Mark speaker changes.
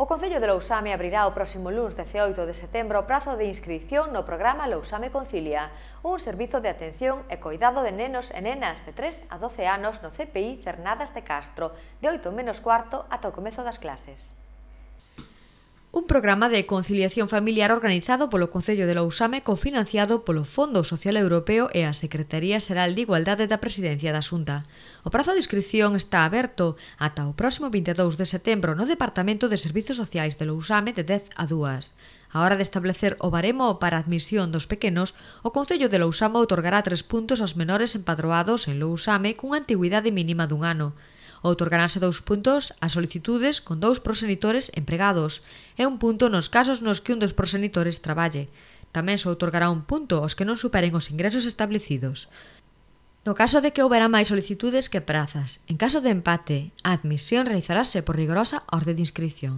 Speaker 1: O Concello de Lousame abrirá o próximo lunes 18 de setembro o prazo de inscripción no programa Lousame Concilia, un servizo de atención e coidado de nenos e nenas de 3 a 12 anos no CPI Cernadas de Castro, de 8 menos cuarto ata o comezo das clases. Un programa de conciliación familiar organizado polo Concello de Lousame cofinanciado polo Fondo Social Europeo e a Secretaría Xeral de Igualdade da Presidencia da Xunta. O prazo de inscripción está aberto ata o próximo 22 de setembro no Departamento de Servizos Sociais de Lousame de 10 a 2. A hora de establecer o baremo para a admisión dos pequenos, o Concello de Lousame otorgará tres puntos aos menores empadroados en Lousame cunha antigüidade mínima dun ano. Outorganase dous puntos a solicitudes con dous prosenitores empregados e un punto nos casos nos que un dos prosenitores traballe. Tamén se outorgará un punto aos que non superen os ingresos establecidos. No caso de que houbera máis solicitudes que prazas, en caso de empate, a admisión realizarase por rigorosa orde de inscripción.